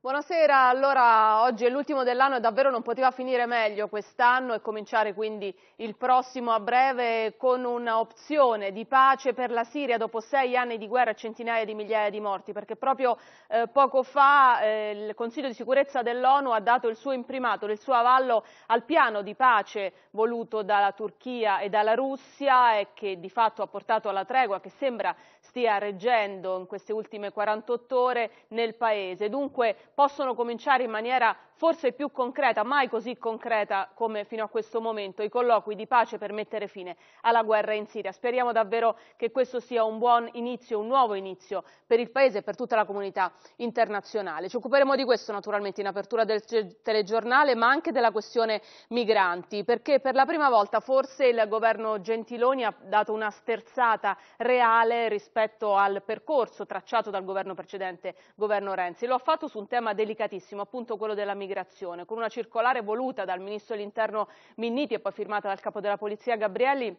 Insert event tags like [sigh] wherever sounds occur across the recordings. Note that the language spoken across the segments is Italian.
Buonasera, allora oggi è l'ultimo dell'anno e davvero non poteva finire meglio quest'anno e cominciare quindi il prossimo a breve con un'opzione di pace per la Siria dopo sei anni di guerra e centinaia di migliaia di morti perché proprio eh, poco fa eh, il Consiglio di sicurezza dell'ONU ha dato il suo imprimato, il suo avallo al piano di pace voluto dalla Turchia e dalla Russia e che di fatto ha portato alla tregua che sembra stia reggendo in queste ultime 48 ore nel paese. Dunque, possono cominciare in maniera forse più concreta, mai così concreta come fino a questo momento, i colloqui di pace per mettere fine alla guerra in Siria. Speriamo davvero che questo sia un buon inizio, un nuovo inizio per il Paese e per tutta la comunità internazionale. Ci occuperemo di questo naturalmente in apertura del telegiornale, ma anche della questione migranti, perché per la prima volta forse il governo Gentiloni ha dato una sterzata reale rispetto al percorso tracciato dal governo precedente, governo Renzi. Lo ha fatto su un tema delicatissimo, appunto quello della migranti migrazione. Con una circolare voluta dal ministro dell'interno Minniti e poi firmata dal capo della polizia Gabrielli,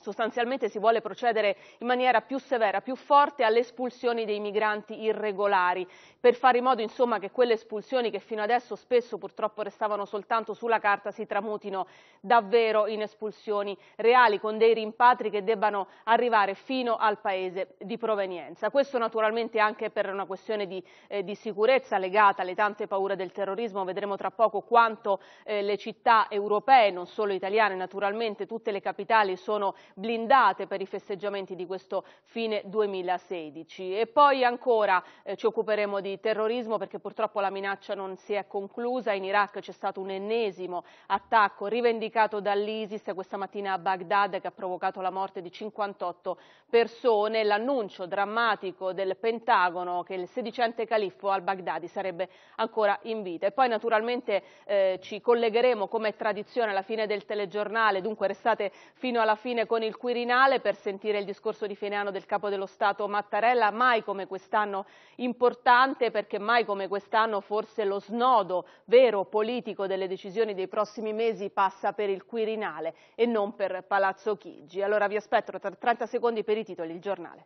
Sostanzialmente si vuole procedere in maniera più severa, più forte alle espulsioni dei migranti irregolari, per fare in modo insomma, che quelle espulsioni che fino adesso spesso purtroppo restavano soltanto sulla carta si tramutino davvero in espulsioni reali, con dei rimpatri che debbano arrivare fino al paese di provenienza. Questo naturalmente anche per una questione di, eh, di sicurezza legata alle tante paure del terrorismo, vedremo tra poco quanto eh, le città europee, non solo italiane naturalmente, tutte le capitali sono blindate per i festeggiamenti di questo fine 2016. E poi ancora eh, ci occuperemo di terrorismo perché purtroppo la minaccia non si è conclusa, in Iraq c'è stato un ennesimo attacco rivendicato dall'ISIS questa mattina a Baghdad che ha provocato la morte di 58 persone, l'annuncio drammatico del Pentagono che il sedicente califfo al-Baghdadi sarebbe ancora in vita. E poi naturalmente eh, ci collegheremo come tradizione alla fine del telegiornale, dunque restate fino alla fine con con il Quirinale per sentire il discorso di fine anno del Capo dello Stato Mattarella, mai come quest'anno importante perché mai come quest'anno forse lo snodo vero politico delle decisioni dei prossimi mesi passa per il Quirinale e non per Palazzo Chigi. Allora vi aspetto tra 30 secondi per i titoli, il giornale.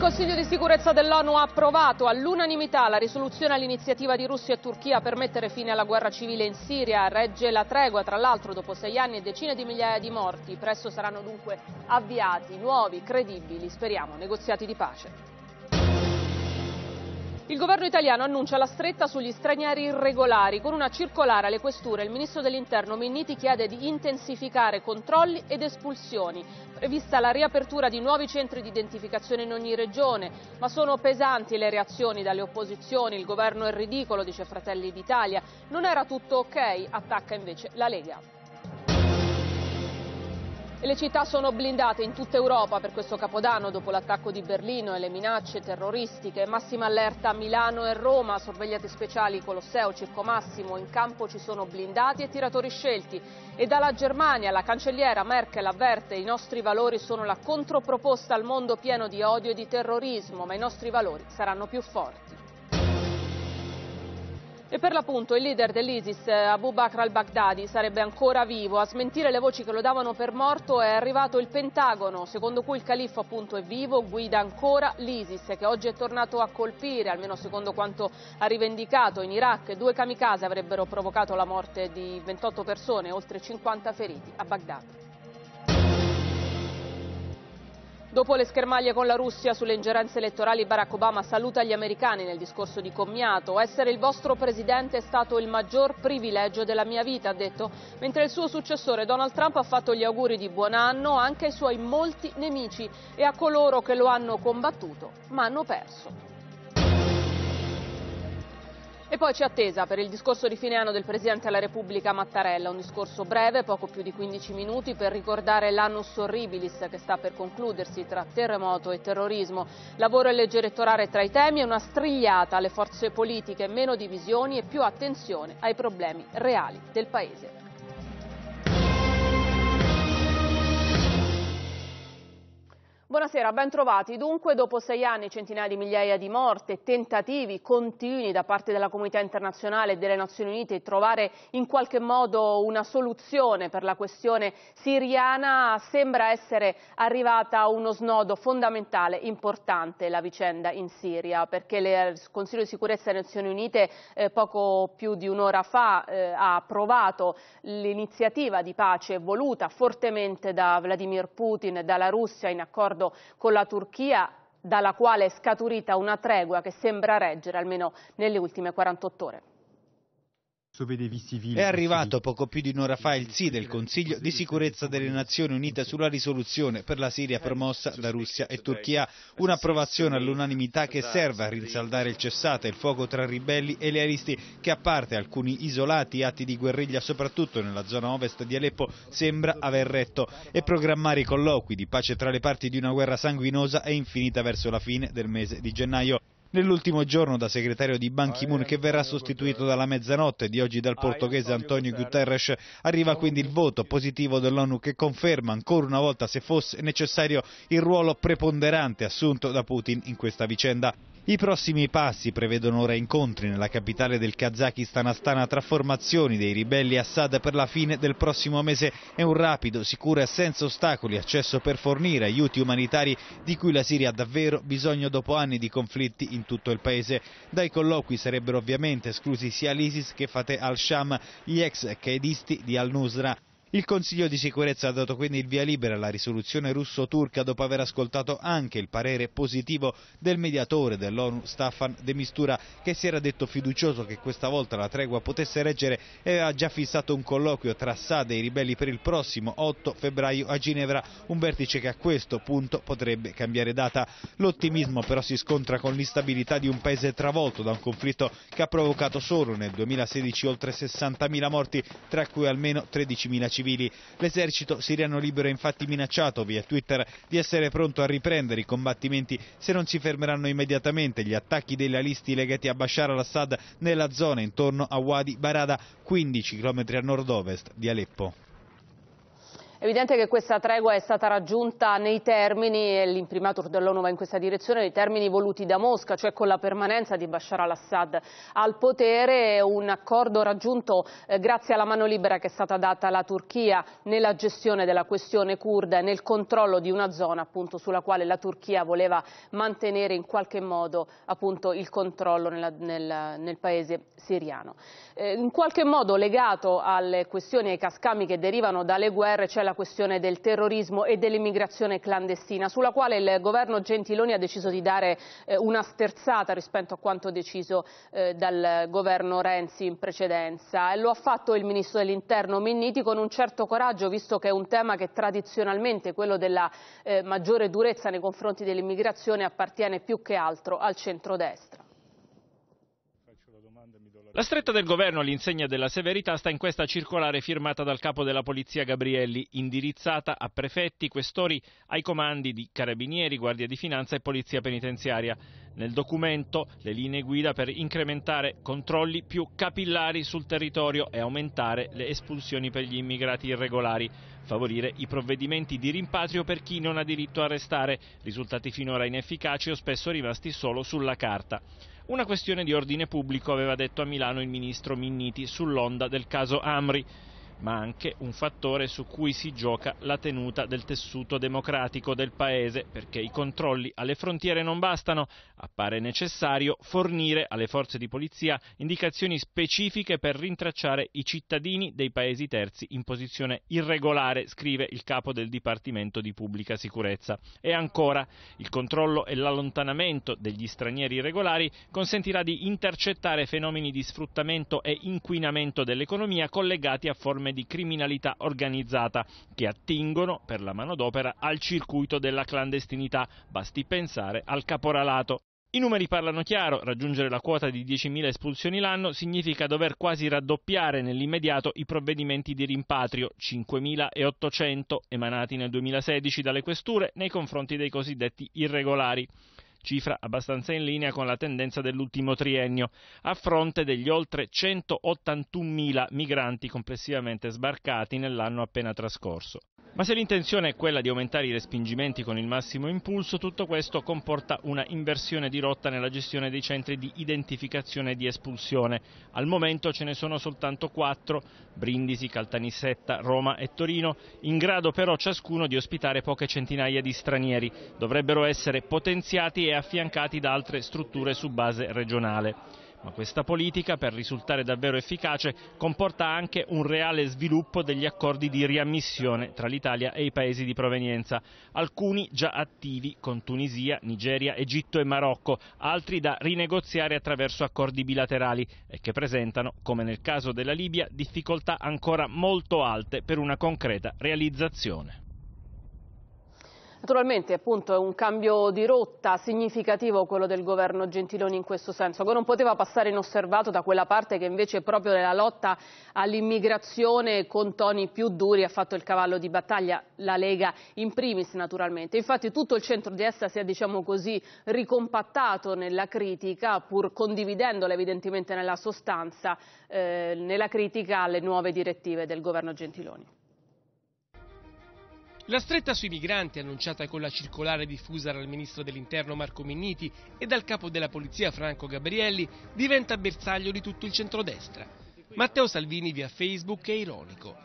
Consiglio di sicurezza dell'ONU ha approvato all'unanimità la risoluzione all'iniziativa di Russia e Turchia per mettere fine alla guerra civile in Siria. Regge la tregua, tra l'altro dopo sei anni e decine di migliaia di morti. Presto saranno dunque avviati nuovi, credibili, speriamo, negoziati di pace. Il governo italiano annuncia la stretta sugli stranieri irregolari. Con una circolare alle questure il ministro dell'Interno Minniti chiede di intensificare controlli ed espulsioni. Prevista la riapertura di nuovi centri di identificazione in ogni regione, ma sono pesanti le reazioni dalle opposizioni. Il governo è ridicolo, dice Fratelli d'Italia. Non era tutto ok, attacca invece la Lega. E le città sono blindate in tutta Europa per questo capodanno dopo l'attacco di Berlino e le minacce terroristiche. Massima allerta a Milano e Roma, sorvegliate speciali Colosseo, Circo Massimo, in campo ci sono blindati e tiratori scelti. E dalla Germania la cancelliera Merkel avverte i nostri valori sono la controproposta al mondo pieno di odio e di terrorismo, ma i nostri valori saranno più forti. E per l'appunto il leader dell'ISIS, eh, Abu Bakr al-Baghdadi, sarebbe ancora vivo. A smentire le voci che lo davano per morto è arrivato il Pentagono, secondo cui il califfo appunto è vivo, guida ancora l'ISIS, che oggi è tornato a colpire, almeno secondo quanto ha rivendicato in Iraq. Due kamikaze avrebbero provocato la morte di 28 persone, oltre 50 feriti a Baghdad. Dopo le schermaglie con la Russia sulle ingerenze elettorali, Barack Obama saluta gli americani nel discorso di commiato. Essere il vostro presidente è stato il maggior privilegio della mia vita, ha detto, mentre il suo successore Donald Trump ha fatto gli auguri di buon anno anche ai suoi molti nemici e a coloro che lo hanno combattuto ma hanno perso. E poi c'è attesa per il discorso di fine anno del Presidente della Repubblica Mattarella, un discorso breve, poco più di 15 minuti, per ricordare l'annus horribilis che sta per concludersi tra terremoto e terrorismo, lavoro e legge elettorale tra i temi e una strigliata alle forze politiche, meno divisioni e più attenzione ai problemi reali del Paese. Buonasera, ben trovati. Dunque, dopo sei anni, centinaia di migliaia di morte, tentativi continui da parte della comunità internazionale e delle Nazioni Unite di trovare in qualche modo una soluzione per la questione siriana, sembra essere arrivata uno snodo fondamentale, importante, la vicenda in Siria, perché eh, il Consiglio di sicurezza delle Nazioni Unite eh, poco più di un'ora fa eh, ha approvato l'iniziativa di pace voluta fortemente da Vladimir Putin e dalla Russia in accordo accordo con la Turchia dalla quale è scaturita una tregua che sembra reggere almeno nelle ultime 48 ore. È arrivato poco più di un'ora fa il sì del Consiglio di sicurezza delle Nazioni Unite sulla risoluzione per la Siria promossa da Russia e Turchia, un'approvazione all'unanimità che serve a rinsaldare il cessate il fuoco tra ribelli e lealisti che a parte alcuni isolati atti di guerriglia soprattutto nella zona ovest di Aleppo sembra aver retto e programmare i colloqui di pace tra le parti di una guerra sanguinosa e infinita verso la fine del mese di gennaio. Nell'ultimo giorno da segretario di Ban ah, Ki-moon, eh, che verrà sostituito dalla mezzanotte di oggi dal ah, portoghese Antonio Guterres, arriva quindi il voto positivo dell'ONU che conferma ancora una volta, se fosse necessario, il ruolo preponderante assunto da Putin in questa vicenda. I prossimi passi prevedono ora incontri nella capitale del Kazakistan Astana tra formazioni dei ribelli Assad per la fine del prossimo mese e un rapido, sicuro e senza ostacoli accesso per fornire aiuti umanitari di cui la Siria ha davvero bisogno dopo anni di conflitti in tutto il paese. Dai colloqui sarebbero ovviamente esclusi sia l'ISIS che Fateh al-Sham, gli ex qaedisti di al-Nusra. Il Consiglio di sicurezza ha dato quindi il via libera alla risoluzione russo-turca dopo aver ascoltato anche il parere positivo del mediatore dell'ONU Staffan De Mistura che si era detto fiducioso che questa volta la tregua potesse reggere e ha già fissato un colloquio tra Assad e i ribelli per il prossimo 8 febbraio a Ginevra, un vertice che a questo punto potrebbe cambiare data. L'ottimismo però si scontra con l'instabilità di un paese travolto da un conflitto che ha provocato solo nel 2016 oltre 60.000 morti, tra cui almeno 13.000 cittadini civili. L'esercito siriano libero è infatti minacciato via Twitter di essere pronto a riprendere i combattimenti se non si fermeranno immediatamente gli attacchi dei realisti legati a Bashar al-Assad nella zona intorno a Wadi Barada, 15 km a nord-ovest di Aleppo. Evidente che questa tregua è stata raggiunta nei termini, e l'imprimatur dell'ONU va in questa direzione, nei termini voluti da Mosca, cioè con la permanenza di Bashar al-Assad al potere, un accordo raggiunto eh, grazie alla mano libera che è stata data alla Turchia nella gestione della questione kurda e nel controllo di una zona appunto, sulla quale la Turchia voleva mantenere in qualche modo appunto, il controllo nella, nel, nel, paese siriano. Eh, in qualche modo legato alle questioni e ai cascami che derivano dalle guerre c'è cioè la questione del terrorismo e dell'immigrazione clandestina, sulla quale il governo Gentiloni ha deciso di dare eh, una sterzata rispetto a quanto deciso eh, dal governo Renzi in precedenza. E lo ha fatto il ministro dell'Interno Minniti con un certo coraggio, visto che è un tema che tradizionalmente, quello della eh, maggiore durezza nei confronti dell'immigrazione, appartiene più che altro al centrodestra. La stretta del governo all'insegna della severità sta in questa circolare firmata dal capo della polizia Gabrielli, indirizzata a prefetti, questori, ai comandi di carabinieri, guardia di finanza e polizia penitenziaria. Nel documento le linee guida per incrementare controlli più capillari sul territorio e aumentare le espulsioni per gli immigrati irregolari, favorire i provvedimenti di rimpatrio per chi non ha diritto a restare, risultati finora inefficaci o spesso rimasti solo sulla carta. Una questione di ordine pubblico aveva detto a Milano il ministro Minniti sull'onda del caso Amri ma anche un fattore su cui si gioca la tenuta del tessuto democratico del Paese, perché i controlli alle frontiere non bastano, appare necessario fornire alle forze di polizia indicazioni specifiche per rintracciare i cittadini dei Paesi terzi in posizione irregolare, scrive il capo del Dipartimento di Pubblica Sicurezza. E ancora, il controllo e l'allontanamento degli stranieri irregolari consentirà di intercettare fenomeni di sfruttamento e inquinamento dell'economia collegati a forme forme di criminalità organizzata che attingono per la manodopera al circuito della clandestinità, basti pensare al caporalato. I numeri parlano chiaro, raggiungere la quota di 10.000 espulsioni l'anno significa dover quasi raddoppiare nell'immediato i provvedimenti di rimpatrio, 5.800 emanati nel 2016 dalle questure nei confronti dei cosiddetti irregolari cifra abbastanza in linea con la tendenza dell'ultimo triennio, a fronte degli oltre 181.000 migranti complessivamente sbarcati nell'anno appena trascorso. Ma se l'intenzione è quella di aumentare i respingimenti con il massimo impulso, tutto questo comporta una inversione di rotta nella gestione dei centri di identificazione e di espulsione. Al momento ce ne sono soltanto quattro, Brindisi, Caltanissetta, Roma e Torino, in grado però ciascuno di ospitare poche centinaia di stranieri. Dovrebbero essere potenziati e e affiancati da altre strutture su base regionale. Ma questa politica, per risultare davvero efficace, comporta anche un reale sviluppo degli accordi di riammissione tra l'Italia e i paesi di provenienza, alcuni già attivi con Tunisia, Nigeria, Egitto e Marocco, altri da rinegoziare attraverso accordi bilaterali e che presentano, come nel caso della Libia, difficoltà ancora molto alte per una concreta realizzazione. Naturalmente appunto è un cambio di rotta significativo quello del governo Gentiloni in questo senso, che non poteva passare inosservato da quella parte che invece proprio nella lotta all'immigrazione con toni più duri ha fatto il cavallo di battaglia, la Lega in primis naturalmente. Infatti tutto il centro di essa si è diciamo così ricompattato nella critica, pur condividendola evidentemente nella sostanza, eh, nella critica alle nuove direttive del governo Gentiloni. La stretta sui migranti annunciata con la circolare diffusa dal ministro dell'interno Marco Minniti e dal capo della polizia Franco Gabrielli diventa bersaglio di tutto il centrodestra. Matteo Salvini via Facebook è ironico.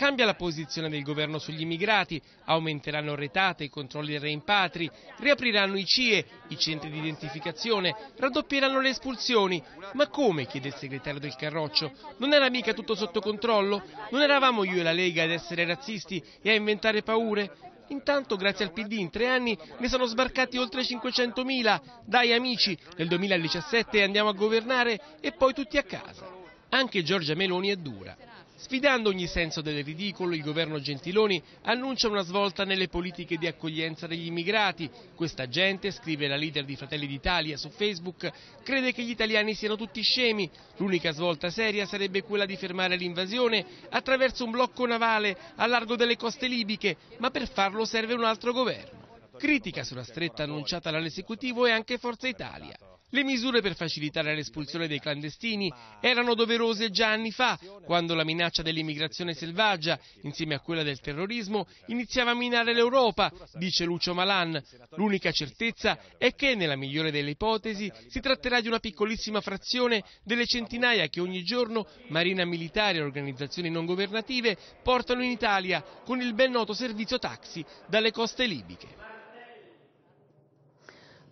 Cambia la posizione del governo sugli immigrati, aumenteranno retate, i controlli dei reimpatri, riapriranno i CIE, i centri di identificazione, raddoppieranno le espulsioni. Ma come, chiede il segretario del Carroccio, non era mica tutto sotto controllo? Non eravamo io e la Lega ad essere razzisti e a inventare paure? Intanto, grazie al PD, in tre anni ne sono sbarcati oltre 500.000. Dai amici, nel 2017 andiamo a governare e poi tutti a casa. Anche Giorgia Meloni è dura. Sfidando ogni senso del ridicolo, il governo Gentiloni annuncia una svolta nelle politiche di accoglienza degli immigrati. Questa gente, scrive la leader di Fratelli d'Italia su Facebook, crede che gli italiani siano tutti scemi. L'unica svolta seria sarebbe quella di fermare l'invasione attraverso un blocco navale a largo delle coste libiche, ma per farlo serve un altro governo. Critica sulla stretta annunciata dall'esecutivo e anche Forza Italia. Le misure per facilitare l'espulsione dei clandestini erano doverose già anni fa, quando la minaccia dell'immigrazione selvaggia, insieme a quella del terrorismo, iniziava a minare l'Europa, dice Lucio Malan. L'unica certezza è che, nella migliore delle ipotesi, si tratterà di una piccolissima frazione delle centinaia che ogni giorno Marina Militare e organizzazioni non governative portano in Italia con il ben noto servizio taxi dalle coste libiche.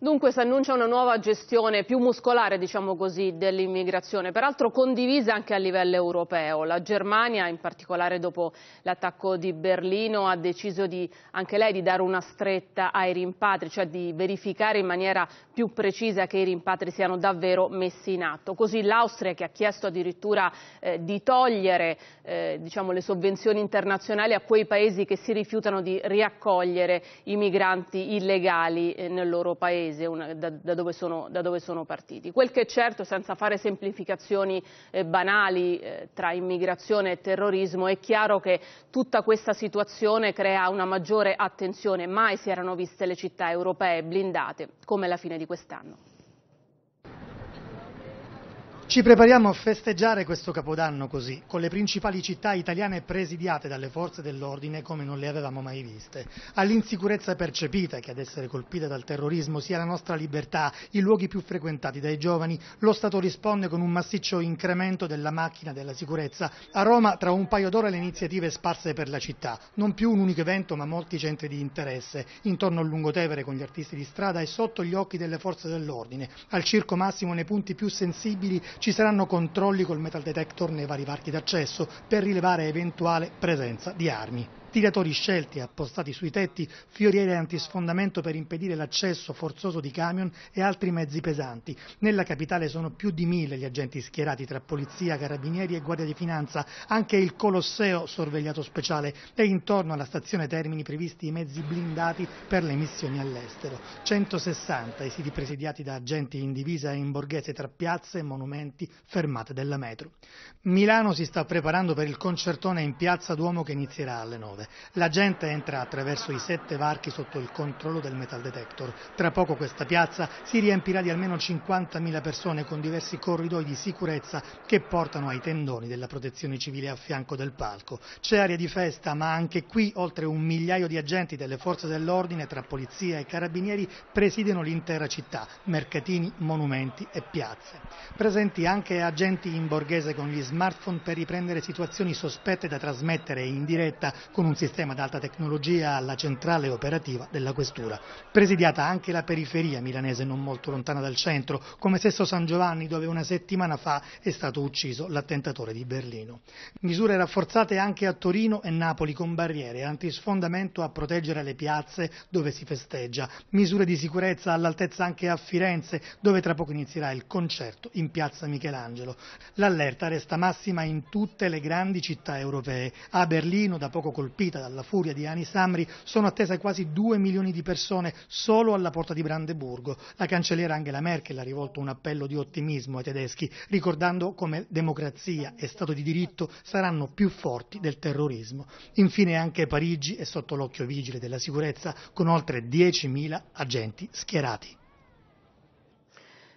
Dunque si annuncia una nuova gestione più muscolare, diciamo così, dell'immigrazione, peraltro condivisa anche a livello europeo. La Germania, in particolare dopo l'attacco di Berlino, ha deciso di, anche lei di dare una stretta ai rimpatri, cioè di verificare in maniera più precisa che i rimpatri siano davvero messi in atto. Così l'Austria che ha chiesto addirittura eh, di togliere eh, diciamo, le sovvenzioni internazionali a quei paesi che si rifiutano di riaccogliere i migranti illegali eh, nel loro paese una, da, da, dove sono, da, dove sono, partiti. Quel che è certo, senza fare semplificazioni eh, banali eh, tra immigrazione e terrorismo, è chiaro che tutta questa situazione crea una maggiore attenzione. Mai si erano viste le città europee blindate come la fine di quest'anno. Ci prepariamo a festeggiare questo capodanno così, con le principali città italiane presidiate dalle forze dell'ordine come non le avevamo mai viste. All'insicurezza percepita che ad essere colpita dal terrorismo sia la nostra libertà, i luoghi più frequentati dai giovani, lo Stato risponde con un massiccio incremento della macchina della sicurezza. A Roma tra un paio d'ore le iniziative sparse per la città, non più un unico evento ma molti centri di interesse, intorno al Lungotevere con gli artisti di strada e sotto gli occhi delle forze dell'ordine, al Circo Massimo nei punti più sensibili ci saranno controlli col metal detector nei vari varchi d'accesso per rilevare eventuale presenza di armi tiratori scelti, appostati sui tetti, fioriere antisfondamento per impedire l'accesso forzoso di camion e altri mezzi pesanti. Nella capitale sono più di mille gli agenti schierati tra polizia, carabinieri e guardia di finanza, anche il Colosseo sorvegliato speciale e intorno alla stazione Termini previsti i mezzi blindati per le missioni all'estero. 160 i siti presidiati da agenti in divisa e in borghese tra piazze, monumenti, fermate della metro. Milano si sta preparando per il concertone in piazza Duomo che inizierà alle 9. 19. La gente entra attraverso i sette varchi sotto il controllo del metal detector. Tra poco questa piazza si riempirà di almeno 50.000 persone con diversi corridoi di sicurezza che portano ai tendoni della protezione civile a fianco del palco. C'è aria di festa, ma anche qui oltre un migliaio di agenti delle forze dell'ordine tra polizia e carabinieri presidiano l'intera città, mercatini, monumenti e piazze. Presenti anche agenti in borghese con gli smartphone per riprendere situazioni sospette da trasmettere in diretta con un sistema ad alta tecnologia alla centrale operativa della questura. Presidiata anche la periferia milanese non molto lontana dal centro, come stesso San Giovanni dove una settimana fa è stato ucciso l'attentatore di Berlino. Misure rafforzate anche a Torino e Napoli con barriere antisfondamento a proteggere le piazze dove si festeggia. Misure di sicurezza all'altezza anche a Firenze dove tra poco inizierà il concerto in piazza Michelangelo. L'allerta resta massima in tutte le grandi città europee. A Berlino da poco colpito colpita dalla furia di Anis Amri, sono attese quasi 2 milioni di persone solo alla porta di Brandeburgo. La cancelliera Angela Merkel ha rivolto un appello di ottimismo ai tedeschi, ricordando come democrazia e Stato di diritto saranno più forti del terrorismo. Infine anche Parigi è sotto l'occhio vigile della sicurezza con oltre 10.000 agenti schierati.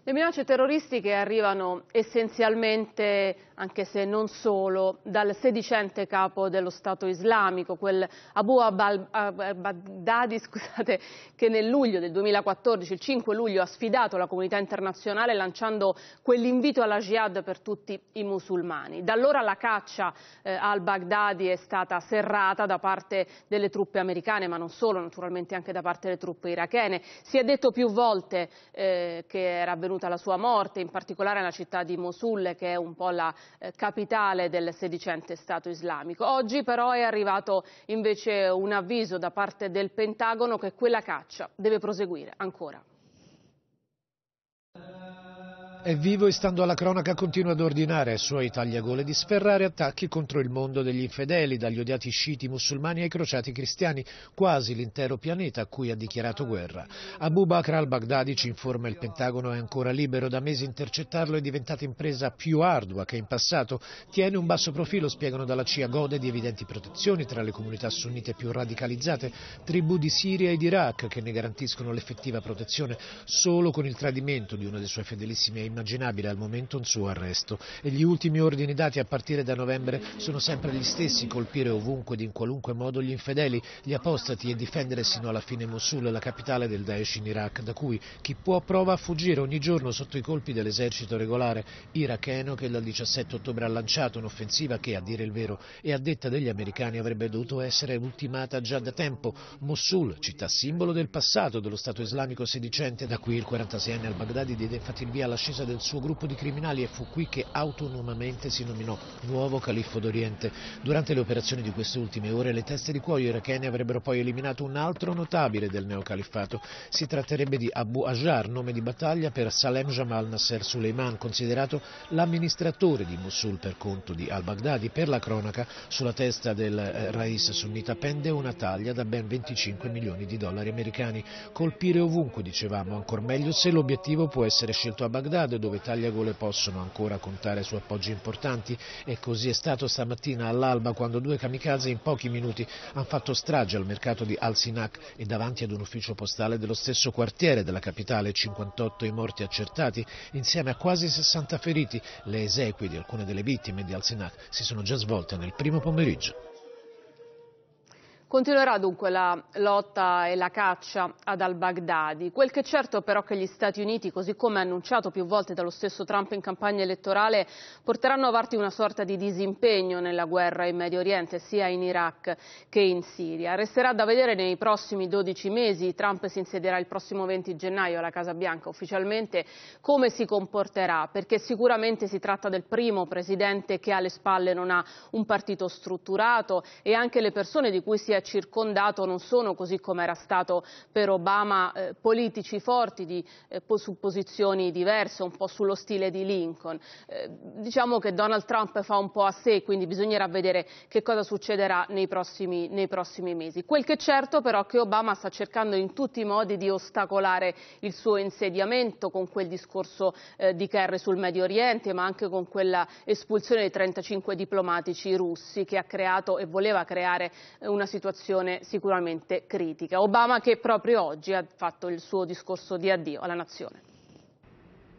Le minacce terroristiche arrivano essenzialmente, anche se non solo, dal sedicente capo dello Stato islamico, quel Abu al-Baghdadi, [laughs] scusate, che nel luglio del 2014, il 5 luglio, ha sfidato la comunità internazionale lanciando quell'invito alla jihad per tutti i musulmani. Da allora la caccia eh, al Baghdadi è stata serrata da parte delle truppe americane, ma non solo, naturalmente anche da parte delle truppe irachene. Si è detto più volte eh, che era avvenuto avvenuta la sua morte, in particolare nella città di Mosul, che è un po' la eh, capitale del sedicente Stato islamico. Oggi però è arrivato invece un avviso da parte del Pentagono che quella caccia deve proseguire ancora. È vivo e stando alla cronaca continua ad ordinare ai suoi tagliagole di sferrare attacchi contro il mondo degli infedeli, dagli odiati sciiti musulmani ai crociati cristiani, quasi l'intero pianeta a cui ha dichiarato guerra. Abu Bakr al-Baghdadi, ci informa il Pentagono, è ancora libero, da mesi intercettarlo è diventata impresa più ardua che in passato, tiene un basso profilo, spiegano dalla CIA, gode di evidenti protezioni tra le comunità sunnite più radicalizzate, tribù di Siria ed Iraq che ne garantiscono l'effettiva protezione solo con il tradimento di uno dei suoi fedelissimi immaginabile al momento un suo arresto e gli ultimi ordini dati a partire da novembre sono sempre gli stessi, colpire ovunque ed in qualunque modo gli infedeli, gli apostati e difendere sino alla fine Mosul, la capitale del Daesh in Iraq, da cui chi può prova a fuggire ogni giorno sotto i colpi dell'esercito regolare iracheno che dal 17 ottobre ha lanciato un'offensiva che, a dire il vero, e a detta degli americani avrebbe dovuto essere ultimata già da tempo. Mosul, città simbolo del passato dello Stato islamico sedicente, da qui il 46enne al Baghdadi diede infatti il via all'ascesa causa del suo gruppo di criminali e fu qui che autonomamente si nominò nuovo califfo d'Oriente. Durante le operazioni di queste ultime ore le teste di cuoio irachene avrebbero poi eliminato un altro notabile del neocaliffato. Si tratterebbe di Abu Ajar, nome di battaglia per Salem Jamal Nasser Suleiman, considerato l'amministratore di Mosul per conto di al-Baghdadi. Per la cronaca, sulla testa del eh, Raiz sunnita pende una taglia da ben 25 milioni di dollari americani. Colpire ovunque, dicevamo, ancora meglio se l'obiettivo può essere scelto a Baghdad squadre dove tagliagole possono ancora contare su appoggi importanti e così è stato stamattina all'alba quando due kamikaze in pochi minuti hanno fatto strage al mercato di Al-Sinac e davanti ad un ufficio postale dello stesso quartiere della capitale, 58 i morti accertati insieme a quasi 60 feriti. Le esequie di alcune delle vittime di Al-Sinac si sono già svolte nel primo pomeriggio. Continuerà dunque la lotta e la caccia ad al-Baghdadi. Quel che è certo però che gli Stati Uniti, così come annunciato più volte dallo stesso Trump in campagna elettorale, porteranno avanti una sorta di disimpegno nella guerra in Medio Oriente, sia in Iraq che in Siria. Resterà da vedere nei prossimi 12 mesi, Trump si insedierà il prossimo 20 gennaio alla Casa Bianca ufficialmente, come si comporterà, perché sicuramente si tratta del primo presidente che alle spalle non ha un partito strutturato e anche le persone di cui si è circondato non sono, così come era stato per Obama, eh, politici forti di, eh, su posizioni diverse, un po' sullo stile di Lincoln. Eh, diciamo che Donald Trump fa un po' a sé, quindi bisognerà vedere che cosa succederà nei prossimi, nei prossimi mesi. Quel che è certo però è che Obama sta cercando in tutti i modi di ostacolare il suo insediamento con quel discorso eh, di Kerry sul Medio Oriente, ma anche con quella espulsione dei 35 diplomatici russi che ha creato e voleva creare eh, una situazione situazione sicuramente critica. Obama che proprio oggi ha fatto il suo discorso di addio alla nazione.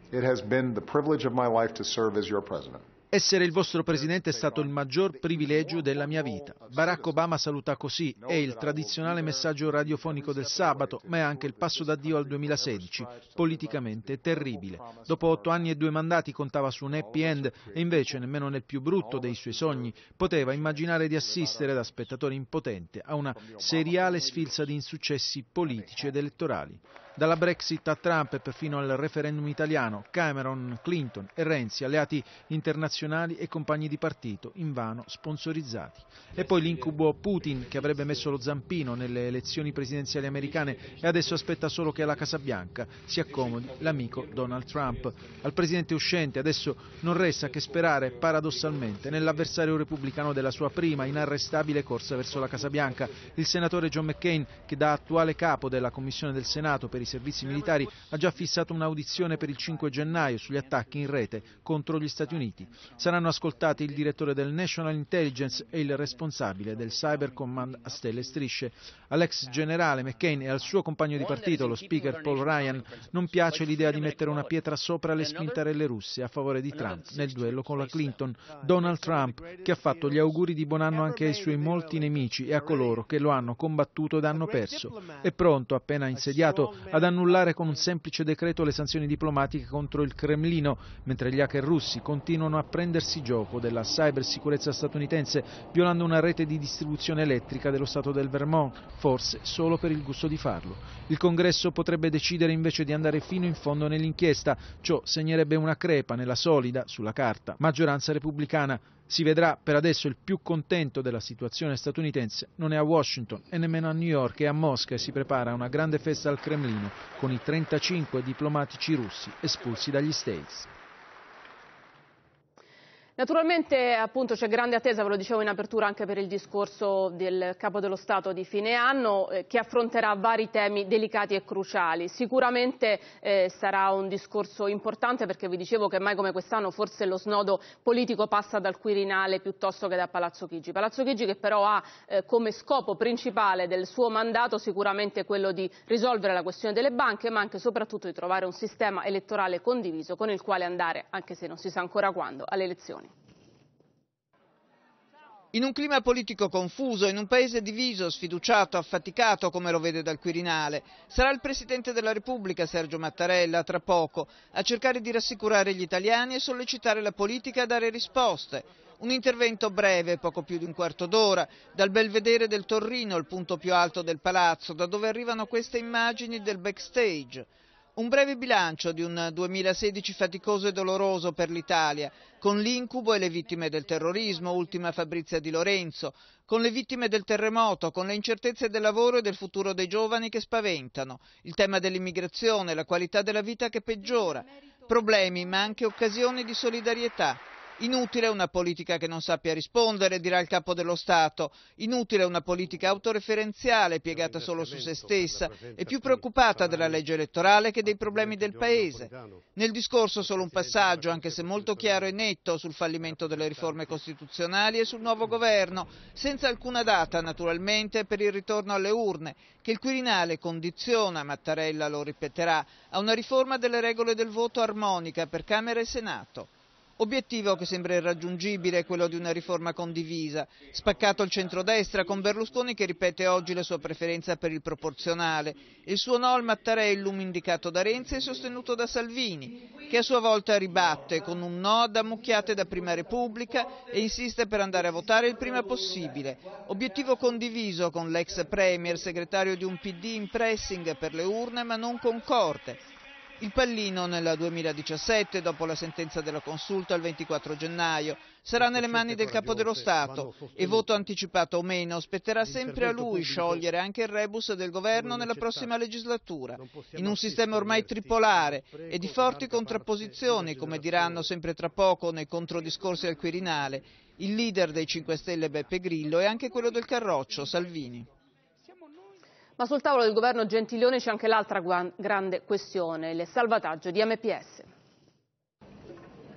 It has been the privilege of my life to serve as your president. Essere il vostro presidente è stato il maggior privilegio della mia vita. Barack Obama saluta così, è il tradizionale messaggio radiofonico del sabato, ma è anche il passo d'addio al 2016, politicamente terribile. Dopo otto anni e due mandati contava su un happy end e invece, nemmeno nel più brutto dei suoi sogni, poteva immaginare di assistere da spettatore impotente a una seriale sfilza di insuccessi politici ed eh. elettorali. Dalla Brexit a Trump e perfino al referendum italiano, Cameron, Clinton e Renzi, alleati internazionali e compagni di partito, invano sponsorizzati. E poi l'incubo Putin che avrebbe messo lo zampino nelle elezioni presidenziali americane e adesso aspetta solo che alla Casa Bianca si accomodi l'amico Donald Trump. Al presidente uscente adesso non resta che sperare paradossalmente nell'avversario repubblicano della sua prima inarrestabile corsa verso la Casa Bianca, il senatore John McCain che da attuale capo della Commissione del Senato per i servizi militari ha già fissato un'audizione per il 5 gennaio sugli attacchi in rete contro gli Stati Uniti. Saranno ascoltati il direttore del National Intelligence e il responsabile del Cyber Command a stelle e strisce. All'ex generale McCain e al suo compagno di partito, lo speaker Paul Ryan, non piace l'idea di mettere una pietra sopra le spintarelle russe a favore di Trump nel duello con la Clinton. Donald Trump, che ha fatto gli auguri di buon anno anche ai suoi molti nemici e a coloro che lo hanno combattuto ed hanno perso, è pronto, appena insediato, ad annullare con un semplice decreto le sanzioni diplomatiche contro il Cremlino, mentre gli hacker russi continuano a prendersi gioco della cybersicurezza statunitense, violando una rete di distribuzione elettrica dello Stato del Vermont, forse solo per il gusto di farlo. Il Congresso potrebbe decidere invece di andare fino in fondo nell'inchiesta, ciò segnerebbe una crepa nella solida, sulla carta, maggioranza repubblicana, si vedrà per adesso il più contento della situazione statunitense non è a Washington e nemmeno a New York e a Mosca e si prepara una grande festa al Cremlino con i 35 diplomatici russi espulsi dagli States. Naturalmente appunto, c'è grande attesa, ve lo dicevo in apertura, anche per il discorso del Capo dello Stato di fine anno eh, che affronterà vari temi delicati e cruciali. Sicuramente eh, sarà un discorso importante perché vi dicevo che mai come quest'anno forse lo snodo politico passa dal Quirinale piuttosto che da Palazzo Chigi. Palazzo Chigi che però ha eh, come scopo principale del suo mandato sicuramente quello di risolvere la questione delle banche ma anche e soprattutto di trovare un sistema elettorale condiviso con il quale andare, anche se non si sa ancora quando, alle elezioni. In un clima politico confuso, in un paese diviso, sfiduciato, affaticato come lo vede dal Quirinale, sarà il Presidente della Repubblica Sergio Mattarella tra poco a cercare di rassicurare gli italiani e sollecitare la politica a dare risposte. Un intervento breve, poco più di un quarto d'ora, dal belvedere del Torrino, il punto più alto del palazzo, da dove arrivano queste immagini del backstage. Un breve bilancio di un 2016 faticoso e doloroso per l'Italia, con l'incubo e le vittime del terrorismo, ultima Fabrizia Di Lorenzo, con le vittime del terremoto, con le incertezze del lavoro e del futuro dei giovani che spaventano, il tema dell'immigrazione, la qualità della vita che peggiora, problemi ma anche occasioni di solidarietà. Inutile una politica che non sappia rispondere, dirà il capo dello Stato. Inutile una politica autoreferenziale piegata solo su se stessa e più preoccupata della legge elettorale che dei problemi del Paese. Nel discorso solo un passaggio, anche se molto chiaro e netto, sul fallimento delle riforme costituzionali e sul nuovo governo, senza alcuna data naturalmente per il ritorno alle urne, che il Quirinale condiziona, Mattarella lo ripeterà, a una riforma delle regole del voto armonica per Camera e Senato. Obiettivo che sembra irraggiungibile è quello di una riforma condivisa. Spaccato il centrodestra con Berlusconi che ripete oggi la sua preferenza per il proporzionale. Il suo no al Mattarellum indicato da Renzi e sostenuto da Salvini, che a sua volta ribatte con un no ad ammucchiate da Prima Repubblica e insiste per andare a votare il prima possibile. Obiettivo condiviso con l'ex Premier, segretario di un PD in pressing per le urne ma non concorde. Il pallino nel 2017, dopo la sentenza della consulta il 24 gennaio, sarà nelle mani del Capo dello eh, Stato e voto anticipato o meno spetterà sempre a lui sciogliere anche il rebus del governo nella prossima legislatura, in un sistema ormai tripolare e di forti contrapposizioni, come diranno sempre tra poco nei controdiscorsi al Quirinale, il leader dei 5 Stelle Beppe Grillo e anche quello del Carroccio, Salvini. Ma sul tavolo del governo Gentiloni c'è anche l'altra grande questione, il salvataggio di MPS.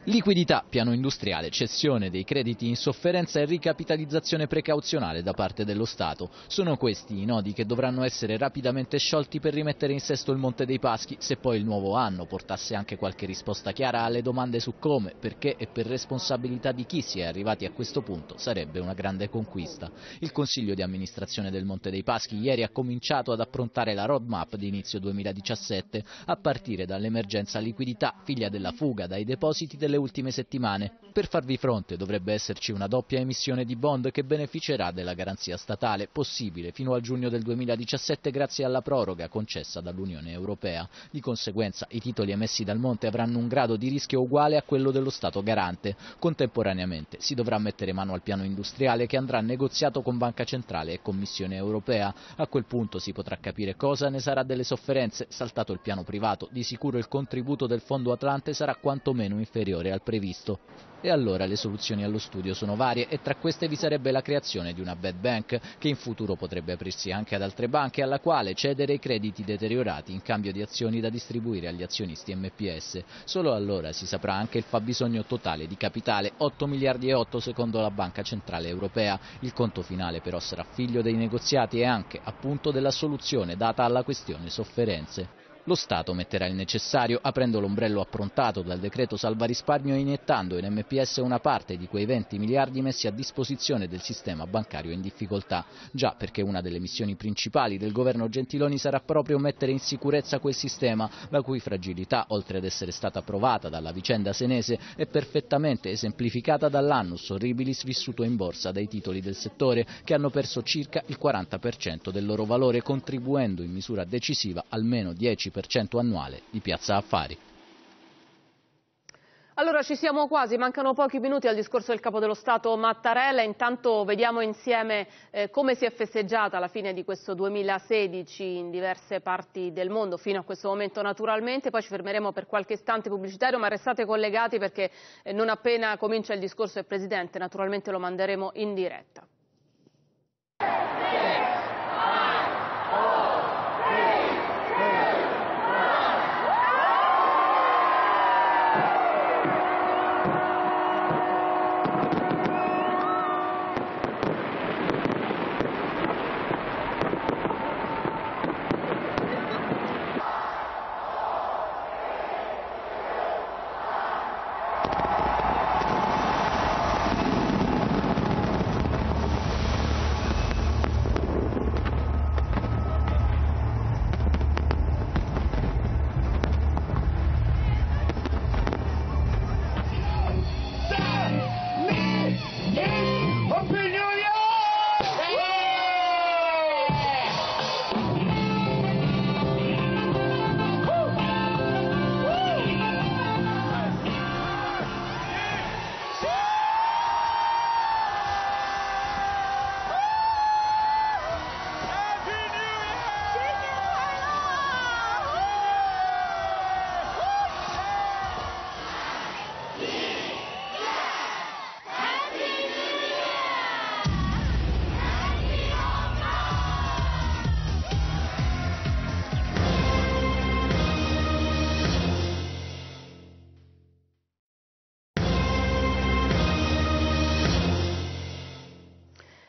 Liquidità, piano industriale, cessione dei crediti in sofferenza e ricapitalizzazione precauzionale da parte dello Stato. Sono questi i nodi che dovranno essere rapidamente sciolti per rimettere in sesto il Monte dei Paschi, se poi il nuovo anno portasse anche qualche risposta chiara alle domande su come, perché e per responsabilità di chi si è arrivati a questo punto sarebbe una grande conquista. Il Consiglio di amministrazione del Monte dei Paschi ieri ha cominciato ad approntare la roadmap di inizio 2017, a partire dall'emergenza liquidità, figlia della fuga dai depositi delle nelle ultime settimane. Per farvi fronte dovrebbe esserci una doppia emissione di bond che beneficerà della garanzia statale, possibile fino al giugno del 2017 grazie alla proroga concessa dall'Unione Europea. Di conseguenza i titoli emessi dal Monte avranno un grado di rischio uguale a quello dello Stato garante. Contemporaneamente si dovrà mettere mano al piano industriale che andrà negoziato con Banca Centrale e Commissione Europea. A quel punto si potrà capire cosa ne sarà delle sofferenze, saltato il piano privato, di sicuro il contributo del Fondo Atlante sarà quantomeno inferiore superiore al previsto. E allora le soluzioni allo studio sono varie e tra queste vi sarebbe la creazione di una bad bank che in futuro potrebbe aprirsi anche ad altre banche alla quale cedere i crediti deteriorati in cambio di azioni da distribuire agli azionisti MPS. Solo allora si saprà anche il fabbisogno totale di capitale, 8 miliardi e 8 secondo la Banca Centrale Europea. Il conto finale però sarà figlio dei negoziati e anche appunto della soluzione data alla questione sofferenze. Lo Stato metterà il necessario aprendo l'ombrello approntato dal decreto salva risparmio e iniettando in MPS una parte di quei 20 miliardi messi a disposizione del sistema bancario in difficoltà. Già perché una delle missioni principali del governo Gentiloni sarà proprio mettere in sicurezza quel sistema, la cui fragilità, oltre ad essere stata provata dalla vicenda senese, è perfettamente esemplificata dall'annus horribilis vissuto in borsa dai titoli del settore, che hanno perso circa il 40% del loro valore, contribuendo in misura decisiva almeno 10 4% annuale di Piazza Affari. Allora ci siamo quasi, mancano pochi minuti al discorso del Capo dello Stato Mattarella, intanto vediamo insieme eh, come si è festeggiata la fine di questo 2016 in diverse parti del mondo, fino a questo momento naturalmente, poi ci fermeremo per qualche istante pubblicitario, ma restate collegati perché eh, non appena comincia il discorso del Presidente naturalmente lo manderemo in diretta.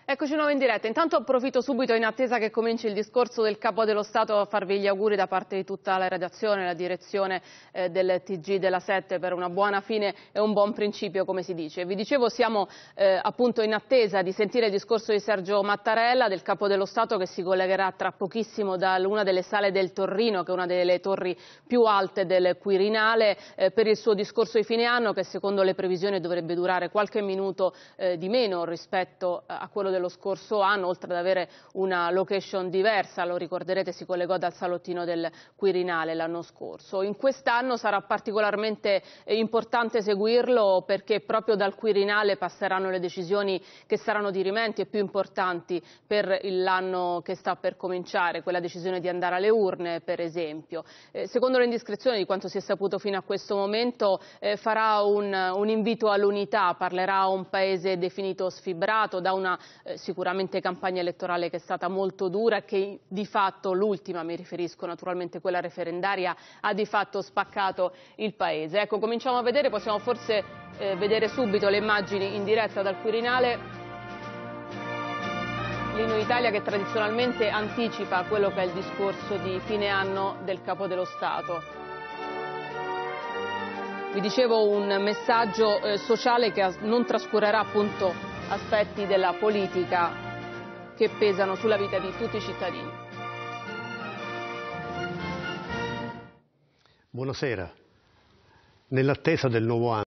Eccoci nuovo in diretta, intanto approfitto subito in attesa che cominci il discorso del Capo dello Stato a farvi gli auguri da parte di tutta la redazione, la direzione eh, del TG della 7 per una buona fine e un buon principio come si dice. Vi dicevo siamo eh, appunto in attesa di sentire il discorso di Sergio Mattarella del Capo dello Stato che si collegherà tra pochissimo da una delle sale del Torrino che è una delle torri più alte del Quirinale eh, per il suo discorso di fine anno che secondo le previsioni dovrebbe durare qualche minuto eh, di meno rispetto a quello del dello scorso anno, oltre ad avere una location diversa, lo ricorderete si collegò dal salottino del Quirinale l'anno scorso. In quest'anno sarà particolarmente eh, importante seguirlo perché proprio dal Quirinale passeranno le decisioni che saranno dirimenti e più importanti per l'anno che sta per cominciare, quella decisione di andare alle urne per esempio. Eh, secondo le indiscrezioni di quanto si è saputo fino a questo momento eh, farà un, un invito all'unità, parlerà a un paese definito sfibrato da una eh, sicuramente campagna elettorale che è stata molto dura e che di fatto l'ultima, mi riferisco naturalmente quella referendaria, ha di fatto spaccato il Paese. Ecco, cominciamo a vedere, possiamo forse eh, vedere subito le immagini in diretta dal Quirinale. Lino Italia che tradizionalmente anticipa quello che è il discorso di fine anno del Capo dello Stato. Vi dicevo un messaggio eh, sociale che non trascurerà appunto aspetti della politica che pesano sulla vita di tutti i cittadini. Buonasera. Nell'attesa del nuovo anno